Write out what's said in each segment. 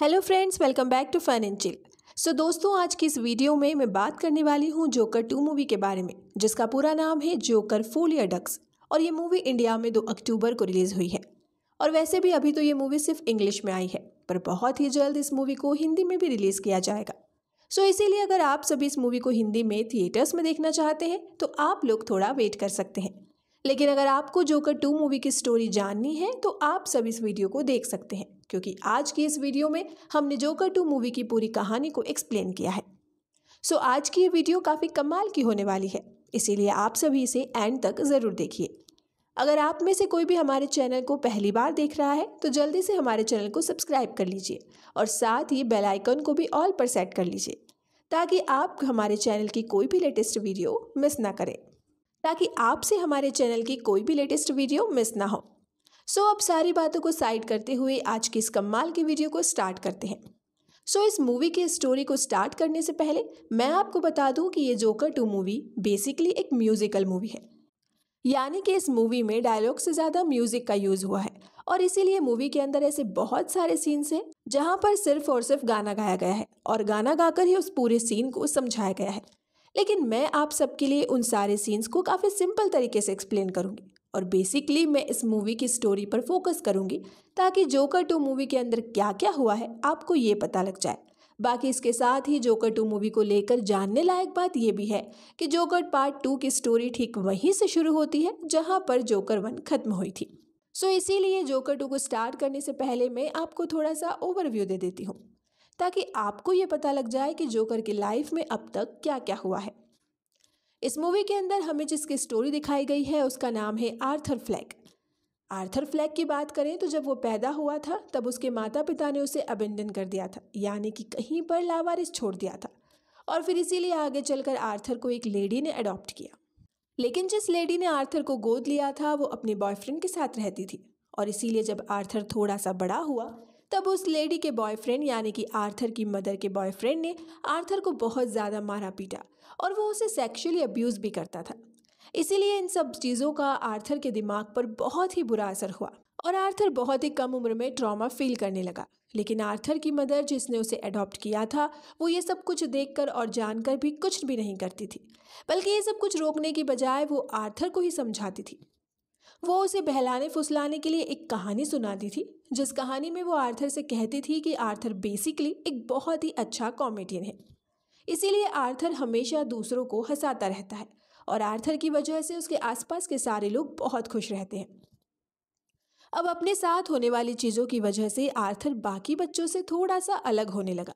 hello friends welcome back to fun and chill so दोस्तों आज की इस वीडियो में मैं बात करने वाली हूँ जोकर टू मूवी के बारे में जिसका पूरा नाम है जोकर फूल या डक्स और ये मूवी इंडिया में दो अक्टूबर को रिलीज़ हुई है और वैसे भी अभी तो ये मूवी सिर्फ इंग्लिश में आई है पर बहुत ही जल्द इस मूवी को हिंदी में भी रिलीज़ किया जाएगा सो so इसीलिए अगर आप सभी इस मूवी को हिंदी में थिएटर्स में देखना चाहते हैं तो आप लोग थोड़ा वेट कर सकते हैं लेकिन अगर आपको जोकर टू मूवी की स्टोरी जाननी है तो आप सब इस वीडियो को देख सकते हैं क्योंकि आज की इस वीडियो में हमने जोकर टू मूवी की पूरी कहानी को एक्सप्लेन किया है सो so, आज की ये वीडियो काफ़ी कमाल की होने वाली है इसीलिए आप सभी इसे एंड तक ज़रूर देखिए अगर आप में से कोई भी हमारे चैनल को पहली बार देख रहा है तो जल्दी से हमारे चैनल को सब्सक्राइब कर लीजिए और साथ ही बेल आइकन को भी ऑल पर सेट कर लीजिए ताकि आप हमारे चैनल की कोई भी लेटेस्ट वीडियो मिस ना करें ताकि आपसे हमारे चैनल की कोई भी लेटेस्ट वीडियो मिस ना हो सो अब सारी बातों को साइड करते हुए आज की इस कमाल की वीडियो को स्टार्ट करते हैं सो so, इस मूवी के स्टोरी को स्टार्ट करने से पहले मैं आपको बता दूं कि ये जोकर टू मूवी बेसिकली एक म्यूजिकल मूवी है यानी कि इस मूवी में डायलॉग से ज़्यादा म्यूजिक का यूज़ हुआ है और इसीलिए मूवी के अंदर ऐसे बहुत सारे सीन्स हैं जहाँ पर सिर्फ और सिर्फ गाना गाया गया है और गाना गाकर ही उस पूरे सीन को समझाया गया है लेकिन मैं आप सबके लिए उन सारे सीन्स को काफ़ी सिंपल तरीके से एक्सप्लेन करूँगी और बेसिकली मैं इस मूवी की स्टोरी पर फोकस करूँगी ताकि जोकर टू मूवी के अंदर क्या क्या हुआ है आपको ये पता लग जाए बाकी इसके साथ ही जोकर टू मूवी को लेकर जानने लायक बात यह भी है कि जोकर पार्ट टू की स्टोरी ठीक वहीं से शुरू होती है जहाँ पर जोकर वन खत्म हुई थी सो so, इसीलिए जोकर टू को स्टार्ट करने से पहले मैं आपको थोड़ा सा ओवरव्यू दे देती हूँ ताकि आपको ये पता लग जाए कि जोकर की लाइफ में अब तक क्या क्या हुआ है इस मूवी के अंदर हमें जिसकी स्टोरी दिखाई गई है उसका नाम है आर्थर फ्लैग आर्थर फ्लैग की बात करें तो जब वो पैदा हुआ था तब उसके माता पिता ने उसे अबेंडन कर दिया था यानी कि कहीं पर लावारिस छोड़ दिया था और फिर इसीलिए आगे चलकर आर्थर को एक लेडी ने अडॉप्ट किया लेकिन जिस लेडी ने आर्थर को गोद लिया था वो अपने बॉयफ्रेंड के साथ रहती थी और इसीलिए जब आर्थर थोड़ा सा बड़ा हुआ तब उस लेडी के बॉयफ्रेंड यानी कि आर्थर की मदर के बॉयफ्रेंड ने आर्थर को बहुत ज़्यादा मारा पीटा और वो उसे सेक्शुअली अब्यूज़ भी करता था इसीलिए इन सब चीज़ों का आर्थर के दिमाग पर बहुत ही बुरा असर हुआ और आर्थर बहुत ही कम उम्र में ट्रॉमा फील करने लगा लेकिन आर्थर की मदर जिसने उसे अडॉप्ट किया था वो ये सब कुछ देखकर और जानकर भी कुछ भी नहीं करती थी बल्कि ये सब कुछ रोकने की बजाय वो आर्थर को ही समझाती थी वो उसे बहलाने फुसलाने के लिए एक कहानी सुनाती थी जिस कहानी में वो आर्थर से कहती थी कि आर्थर बेसिकली एक बहुत ही अच्छा कॉमेडियन है इसीलिए आर्थर हमेशा दूसरों को हंसाता रहता है और आर्थर की वजह से उसके आसपास के सारे लोग बहुत खुश रहते हैं अब अपने साथ होने वाली चीज़ों की वजह से आर्थर बाकी बच्चों से थोड़ा सा अलग होने लगा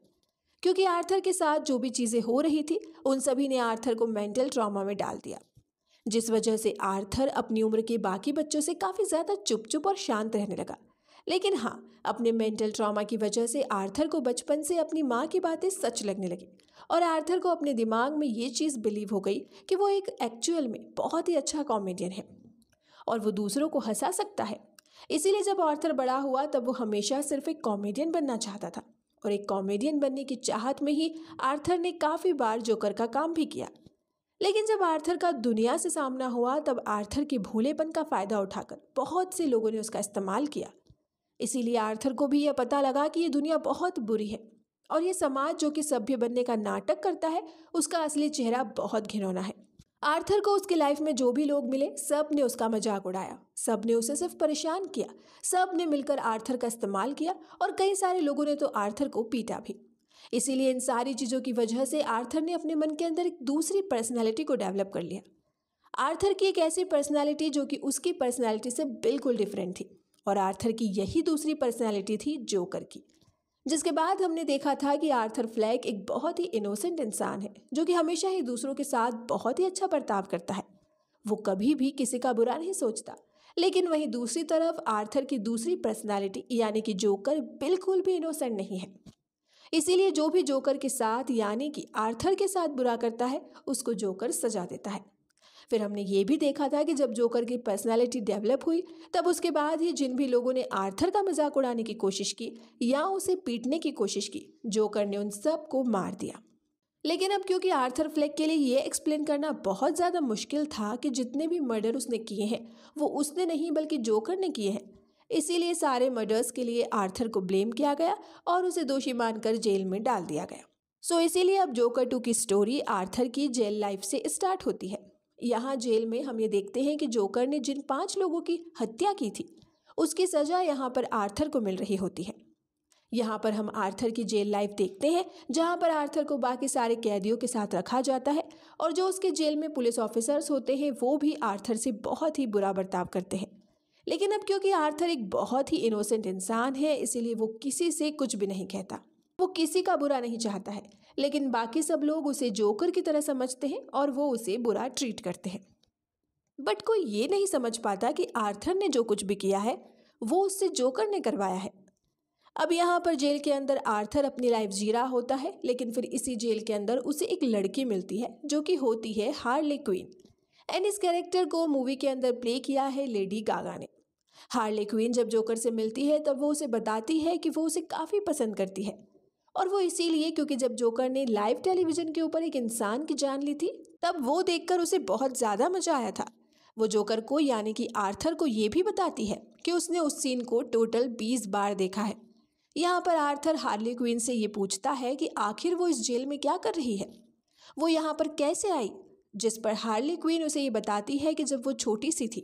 क्योंकि आर्थर के साथ जो भी चीज़ें हो रही थी उन सभी ने आर्थर को मेंटल ट्रॉमा में डाल दिया जिस वजह से आर्थर अपनी उम्र के बाकी बच्चों से काफ़ी ज़्यादा चुप चुप और शांत रहने लगा लेकिन हाँ अपने मेंटल ट्रॉमा की वजह से आर्थर को बचपन से अपनी माँ की बातें सच लगने लगी और आर्थर को अपने दिमाग में ये चीज़ बिलीव हो गई कि वो एक एक्चुअल में बहुत ही अच्छा कॉमेडियन है और वो दूसरों को हंसा सकता है इसीलिए जब आर्थर बड़ा हुआ तब वो हमेशा सिर्फ एक कॉमेडियन बनना चाहता था और एक कॉमेडियन बनने की चाहत में ही आर्थर ने काफ़ी बार जोकर का काम भी किया लेकिन जब आर्थर का दुनिया से सामना हुआ तब आर्थर के भोलेपन का फ़ायदा उठाकर बहुत से लोगों ने उसका इस्तेमाल किया इसीलिए आर्थर को भी यह पता लगा कि ये दुनिया बहुत बुरी है और ये समाज जो कि सभ्य बनने का नाटक करता है उसका असली चेहरा बहुत घिनौना है आर्थर को उसके लाइफ में जो भी लोग मिले सब ने उसका मजाक उड़ाया सब ने उसे सिर्फ परेशान किया सब ने मिलकर आर्थर का इस्तेमाल किया और कई सारे लोगों ने तो आर्थर को पीटा भी इसीलिए इन सारी चीज़ों की वजह से आर्थर ने अपने मन के अंदर एक दूसरी पर्सनैलिटी को डेवलप कर लिया आर्थर की एक ऐसी पर्सनैलिटी जो कि उसकी पर्सनैलिटी से बिल्कुल डिफरेंट थी और आर्थर की यही दूसरी पर्सनैलिटी थी जोकर की जिसके बाद हमने देखा था कि आर्थर फ्लैग एक बहुत ही इनोसेंट इंसान है जो कि हमेशा ही दूसरों के साथ बहुत ही अच्छा बर्ताव करता है वो कभी भी किसी का बुरा नहीं सोचता लेकिन वहीं दूसरी तरफ आर्थर की दूसरी पर्सनालिटी यानी कि जोकर बिल्कुल भी इनोसेंट नहीं है इसीलिए जो भी जोकर के साथ यानी कि आर्थर के साथ बुरा करता है उसको जोकर सजा देता है फिर हमने ये भी देखा था कि जब जोकर की पर्सनालिटी डेवलप हुई तब उसके बाद ही जिन भी लोगों ने आर्थर का मजाक उड़ाने की कोशिश की या उसे पीटने की कोशिश की जोकर ने उन सबको मार दिया लेकिन अब क्योंकि आर्थर फ्लैग के लिए ये एक्सप्लेन करना बहुत ज़्यादा मुश्किल था कि जितने भी मर्डर उसने किए हैं वो उसने नहीं बल्कि जोकर ने किए हैं इसीलिए सारे मर्डर्स के लिए आर्थर को ब्लेम किया गया और उसे दोषी मानकर जेल में डाल दिया गया सो so, इसीलिए अब जोकर टू की स्टोरी आर्थर की जेल लाइफ से स्टार्ट होती है यहाँ जेल में हम ये देखते हैं कि जोकर ने जिन पाँच लोगों की हत्या की थी उसकी सज़ा यहाँ पर आर्थर को मिल रही होती है यहाँ पर हम आर्थर की जेल लाइफ देखते हैं जहाँ पर आर्थर को बाकी सारे कैदियों के साथ रखा जाता है और जो उसके जेल में पुलिस ऑफिसर्स होते हैं वो भी आर्थर से बहुत ही बुरा बर्ताव करते हैं लेकिन अब क्योंकि आर्थर एक बहुत ही इनोसेंट इंसान है इसीलिए वो किसी से कुछ भी नहीं कहता वो किसी का बुरा नहीं चाहता है लेकिन बाकी सब लोग उसे जोकर की तरह समझते हैं और वो उसे बुरा ट्रीट करते हैं बट कोई ये नहीं समझ पाता कि आर्थर ने जो कुछ भी किया है वो उससे जोकर ने करवाया है अब यहाँ पर जेल के अंदर आर्थर अपनी लाइफ जी रहा होता है लेकिन फिर इसी जेल के अंदर उसे एक लड़की मिलती है जो कि होती है हार्ले क्वीन एंड इस कैरेक्टर को मूवी के अंदर प्ले किया है लेडी गागा ने हार्ले क्वीन जब जोकर से मिलती है तब वो उसे बताती है कि वो उसे काफ़ी पसंद करती है और वो इसीलिए क्योंकि जब जोकर ने लाइव टेलीविज़न के ऊपर एक इंसान की जान ली थी तब वो देखकर उसे बहुत ज़्यादा मजा आया था वो जोकर को यानी कि आर्थर को ये भी बताती है कि उसने उस सीन को टोटल बीस बार देखा है यहाँ पर आर्थर हार्ली क्वीन से ये पूछता है कि आखिर वो इस जेल में क्या कर रही है वो यहाँ पर कैसे आई जिस पर हार्ली क्वीन उसे ये बताती है कि जब वो छोटी सी थी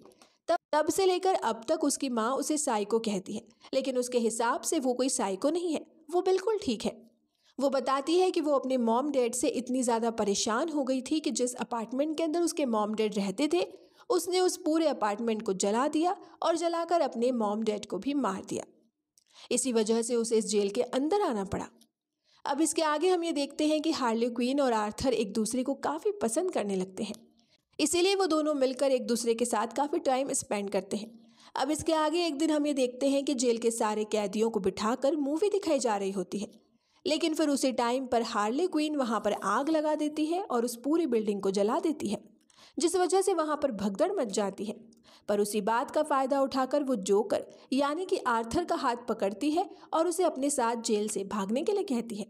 तब तब से लेकर अब तक उसकी माँ उसे साइको कहती है लेकिन उसके हिसाब से वो कोई साइको नहीं है वो बिल्कुल ठीक है वो बताती है कि वो अपने मॉम डैड से इतनी ज़्यादा परेशान हो गई थी कि जिस अपार्टमेंट के अंदर उसके मॉम डैड रहते थे उसने उस पूरे अपार्टमेंट को जला दिया और जलाकर अपने मॉम डैड को भी मार दिया इसी वजह से उसे इस जेल के अंदर आना पड़ा अब इसके आगे हम ये देखते हैं कि हार्ले क्वीन और आर्थर एक दूसरे को काफ़ी पसंद करने लगते हैं इसीलिए वो दोनों मिलकर एक दूसरे के साथ काफ़ी टाइम स्पेंड करते हैं अब इसके आगे एक दिन हम ये देखते हैं कि जेल के सारे कैदियों को बिठाकर मूवी दिखाई जा रही होती है लेकिन फिर उसी टाइम पर हार्ले क्वीन वहाँ पर आग लगा देती है और उस पूरी बिल्डिंग को जला देती है जिस वजह से वहाँ पर भगदड़ मच जाती है पर उसी बात का फायदा उठाकर वो जोकर यानी कि आर्थर का हाथ पकड़ती है और उसे अपने साथ जेल से भागने के लिए कहती है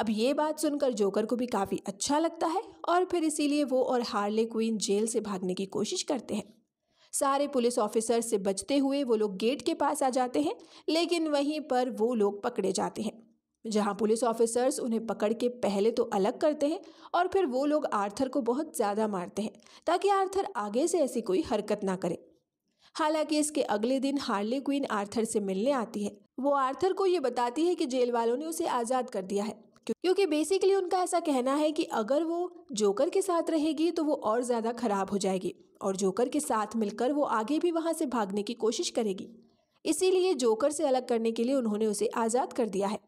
अब ये बात सुनकर जोकर को भी काफ़ी अच्छा लगता है और फिर इसीलिए वो और हार्ले क्वीन जेल से भागने की कोशिश करते हैं सारे पुलिस ऑफिसर से बचते हुए वो लोग गेट के पास आ जाते हैं लेकिन वहीं पर वो लोग पकड़े जाते हैं जहां पुलिस ऑफिसर्स उन्हें पकड़ के पहले तो अलग करते हैं और फिर वो लोग आर्थर को बहुत ज़्यादा मारते हैं ताकि आर्थर आगे से ऐसी कोई हरकत ना करे हालांकि इसके अगले दिन हार्ले क्वीन आर्थर से मिलने आती है वो आर्थर को ये बताती है कि जेल वालों ने उसे आज़ाद कर दिया है क्योंकि बेसिकली उनका ऐसा कहना है कि अगर वो जोकर के साथ रहेगी तो वो और ज़्यादा खराब हो जाएगी और जोकर के साथ मिलकर वो आगे भी वहाँ से भागने की कोशिश करेगी इसीलिए जोकर से अलग करने के लिए उन्होंने उसे आज़ाद कर दिया है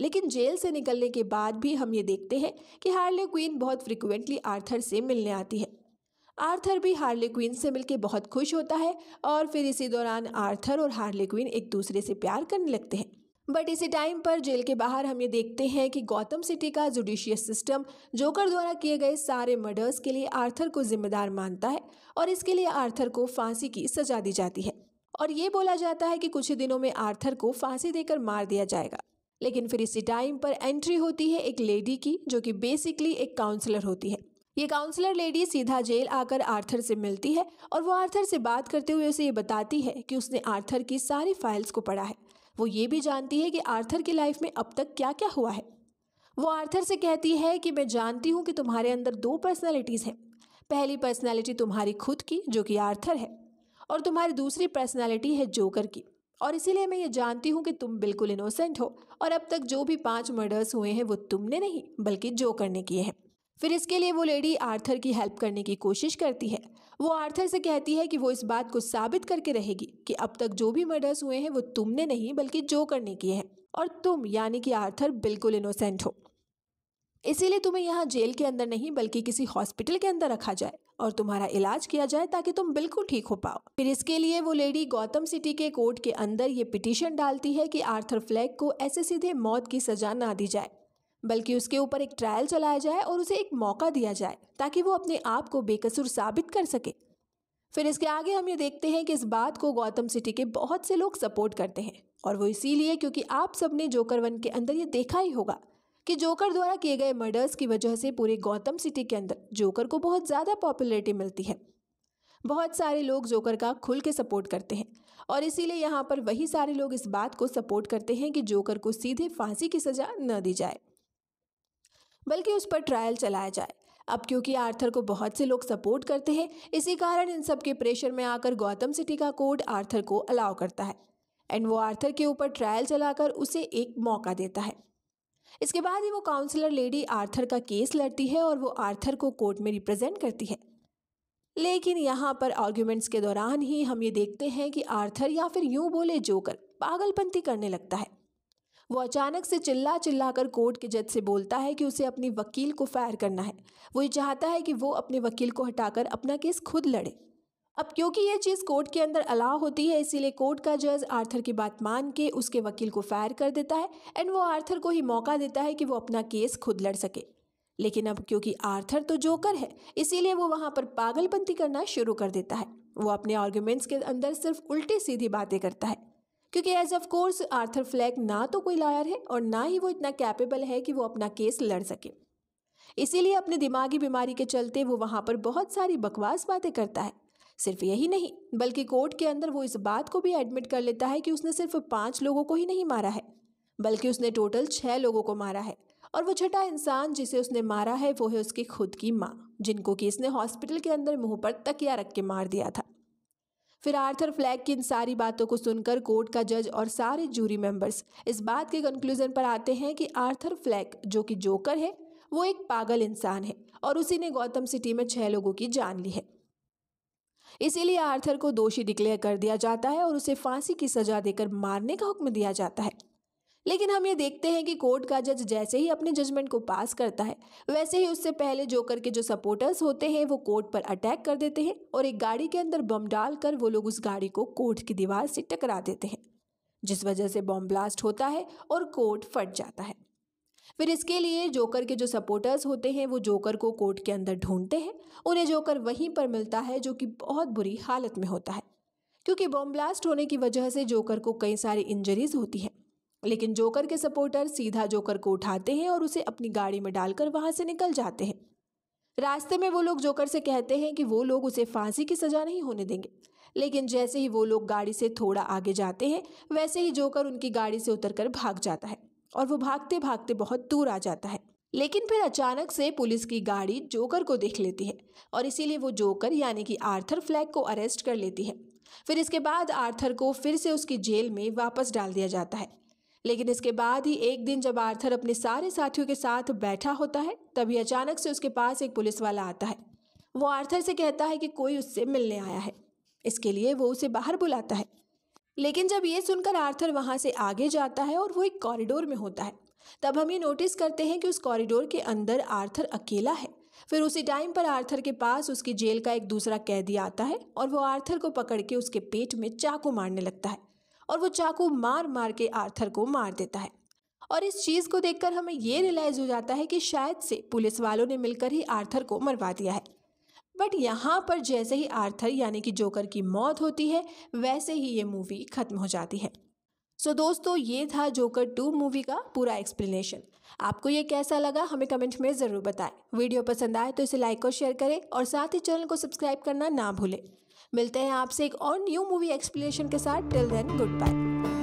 लेकिन जेल से निकलने के बाद भी हम ये देखते हैं कि हार्ले क्वीन बहुत फ्रिक्वेंटली आर्थर से मिलने आती है आर्थर भी हार्ले क्वीन से मिलकर बहुत खुश होता है और फिर इसी दौरान आर्थर और हार्ले क्वीन एक दूसरे से प्यार करने लगते हैं बट इसी टाइम पर जेल के बाहर हम ये देखते हैं कि गौतम सिटी का जुडिशियस सिस्टम जोकर द्वारा किए गए सारे मर्डर्स के लिए आर्थर को जिम्मेदार मानता है और इसके लिए आर्थर को फांसी की सजा दी जाती है और ये बोला जाता है कि कुछ ही दिनों में आर्थर को फांसी देकर मार दिया जाएगा लेकिन फिर इसी टाइम पर एंट्री होती है एक लेडी की जो कि बेसिकली एक काउंसलर होती है ये काउंसलर लेडी सीधा जेल आकर आर्थर से मिलती है और वो आर्थर से बात करते हुए उसे ये बताती है कि उसने आर्थर की सारी फाइल्स को पढ़ा है वो ये भी जानती है कि आर्थर की लाइफ में अब तक क्या क्या हुआ है वो आर्थर से कहती है कि मैं जानती हूँ कि तुम्हारे अंदर दो पर्सनैलिटीज़ हैं पहली पर्सनैलिटी तुम्हारी खुद की जो कि आर्थर है और तुम्हारी दूसरी पर्सनैलिटी है जोकर की और इसीलिए मैं ये जानती हूँ कि तुम बिल्कुल इनोसेंट हो और अब तक जो भी पांच मर्डर्स हुए हैं वो तुमने नहीं बल्कि जो करने किए हैं फिर इसके लिए वो लेडी आर्थर की हेल्प करने की कोशिश करती है वो आर्थर से कहती है कि वो इस बात को साबित करके रहेगी कि अब तक जो भी मर्डर्स हुए हैं वो तुमने नहीं बल्कि जो करने किए हैं और तुम यानी कि आर्थर बिल्कुल इनोसेंट हो इसीलिए तुम्हें यहाँ जेल के अंदर नहीं बल्कि किसी हॉस्पिटल के अंदर रखा जाए और तुम्हारा इलाज किया जाए ताकि तुम बिल्कुल ठीक हो पाओ फिर इसके लिए वो लेडी गौतम सिटी के कोर्ट के अंदर ये पिटीशन डालती है कि आर्थर फ्लैग को ऐसे सीधे मौत की सजा ना दी जाए बल्कि उसके ऊपर एक ट्रायल चलाया जाए और उसे एक मौका दिया जाए ताकि वो अपने आप को बेकसूर साबित कर सके फिर इसके आगे हम ये देखते हैं कि इस बात को गौतम सिटी के बहुत से लोग सपोर्ट करते हैं और वो इसीलिए क्योंकि आप सबने जोकर वन के अंदर ये देखा ही होगा कि जोकर द्वारा किए गए मर्डर्स की वजह से पूरे गौतम सिटी के अंदर जोकर को बहुत ज़्यादा पॉपुलरिटी मिलती है बहुत सारे लोग जोकर का खुल के सपोर्ट करते हैं और इसीलिए यहाँ पर वही सारे लोग इस बात को सपोर्ट करते हैं कि जोकर को सीधे फांसी की सज़ा न दी जाए बल्कि उस पर ट्रायल चलाया जाए अब क्योंकि आर्थर को बहुत से लोग सपोर्ट करते हैं इसी कारण इन सब के प्रेशर में आकर गौतम सिटी का कोर्ट आर्थर को अलाउ करता है एंड वो आर्थर के ऊपर ट्रायल चलाकर उसे एक मौका देता है इसके बाद ही वो काउंसलर लेडी आर्थर का केस लड़ती है और वो आर्थर को कोर्ट में रिप्रेजेंट करती है लेकिन यहाँ पर आर्ग्यूमेंट्स के दौरान ही हम ये देखते हैं कि आर्थर या फिर यूं बोले जोकर पागलपंती करने लगता है वो अचानक से चिल्ला चिल्ला कर कोर्ट के जज से बोलता है कि उसे अपनी वकील को फायर करना है वो ये चाहता है कि वो अपने वकील को हटाकर अपना केस खुद लड़े अब क्योंकि यह चीज़ कोर्ट के अंदर अलाव होती है इसीलिए कोर्ट का जज आर्थर की बात मान के उसके वकील को फायर कर देता है एंड वो आर्थर को ही मौका देता है कि वो अपना केस खुद लड़ सके लेकिन अब क्योंकि आर्थर तो जोकर है इसीलिए वो वहाँ पर पागलपंती करना शुरू कर देता है वो अपने आर्ग्यूमेंट्स के अंदर सिर्फ उल्टी सीधी बातें करता है क्योंकि as of course Arthur flag ना तो कोई लॉयर है और ना ही वो इतना कैपेबल है कि वो अपना केस लड़ सके इसीलिए अपने दिमागी बीमारी के चलते वो वहाँ पर बहुत सारी बकवास बातें करता है सिर्फ यही नहीं बल्कि कोर्ट के अंदर वो इस बात को भी एडमिट कर लेता है कि उसने सिर्फ पाँच लोगों को ही नहीं मारा है बल्कि उसने टोटल छः लोगों को मारा है और वो छठा इंसान जिसे उसने मारा है वो है उसकी खुद की माँ जिनको कि इसने हॉस्पिटल के अंदर मुंह पर तकिया रख के मार दिया था फिर आर्थर फ्लैग की इन सारी बातों को सुनकर कोर्ट का जज और सारे जूरी मेंबर्स इस बात के कंक्लूजन पर आते हैं कि आर्थर फ्लैग जो कि जोकर है वो एक पागल इंसान है और उसी ने गौतम सिटी में छह लोगों की जान ली है इसीलिए आर्थर को दोषी डिक्लेयर कर दिया जाता है और उसे फांसी की सजा देकर मारने का हुक्म दिया जाता है लेकिन हम ये देखते हैं कि कोर्ट का जज जैसे ही अपने जजमेंट को पास करता है वैसे ही उससे पहले जोकर के जो सपोर्टर्स होते हैं वो कोर्ट पर अटैक कर देते हैं और एक गाड़ी के अंदर बम डालकर वो लोग उस गाड़ी को कोर्ट की दीवार से टकरा देते हैं जिस वजह से बॉम्ब ब्लास्ट होता है और कोर्ट फट जाता है फिर इसके लिए जोकर के जो सपोर्टर्स होते हैं वो जोकर को कोर्ट के अंदर ढूंढते हैं उन्हें जोकर वहीं पर मिलता है जो कि बहुत बुरी हालत में होता है क्योंकि बॉम्ब ब्लास्ट होने की वजह से जोकर को कई सारी इंजरीज होती हैं लेकिन जोकर के सपोर्टर सीधा जोकर को उठाते हैं और उसे अपनी गाड़ी में डालकर वहां से निकल जाते हैं रास्ते में वो लोग जोकर से कहते हैं कि वो लोग उसे फांसी की सज़ा नहीं होने देंगे लेकिन जैसे ही वो लोग गाड़ी से थोड़ा आगे जाते हैं वैसे ही जोकर उनकी गाड़ी से उतरकर भाग जाता है और वो भागते भागते बहुत दूर आ जाता है लेकिन फिर अचानक से पुलिस की गाड़ी जोकर को देख लेती है और इसीलिए वो जोकर यानी कि आर्थर फ्लैग को अरेस्ट कर लेती है फिर इसके बाद आर्थर को फिर से उसकी जेल में वापस डाल दिया जाता है लेकिन इसके बाद ही एक दिन जब आर्थर अपने सारे साथियों के साथ बैठा होता है तभी अचानक से उसके पास एक पुलिस वाला आता है वो आर्थर से कहता है कि कोई उससे मिलने आया है इसके लिए वो उसे बाहर बुलाता है लेकिन जब ये सुनकर आर्थर वहाँ से आगे जाता है और वो एक कॉरिडोर में होता है तब हम ये नोटिस करते हैं कि उस कॉरिडोर के अंदर आर्थर अकेला है फिर उसी टाइम पर आर्थर के पास उसकी जेल का एक दूसरा कैदी आता है और वो आर्थर को पकड़ के उसके पेट में चाकू मारने लगता है और वो चाकू मार मार के आर्थर को मार देता है और इस चीज़ को देखकर हमें ये रियलाइज़ हो जाता है कि शायद से पुलिस वालों ने मिलकर ही आर्थर को मरवा दिया है बट यहाँ पर जैसे ही आर्थर यानी कि जोकर की मौत होती है वैसे ही ये मूवी ख़त्म हो जाती है सो so, दोस्तों ये था जोकर टू मूवी का पूरा एक्सप्लेनेशन आपको ये कैसा लगा हमें कमेंट में ज़रूर बताएं वीडियो पसंद आए तो इसे लाइक और शेयर करें और साथ ही चैनल को सब्सक्राइब करना ना भूलें मिलते हैं आपसे एक और न्यू मूवी एक्सप्लेनेशन के साथ टिल देन गुड बाय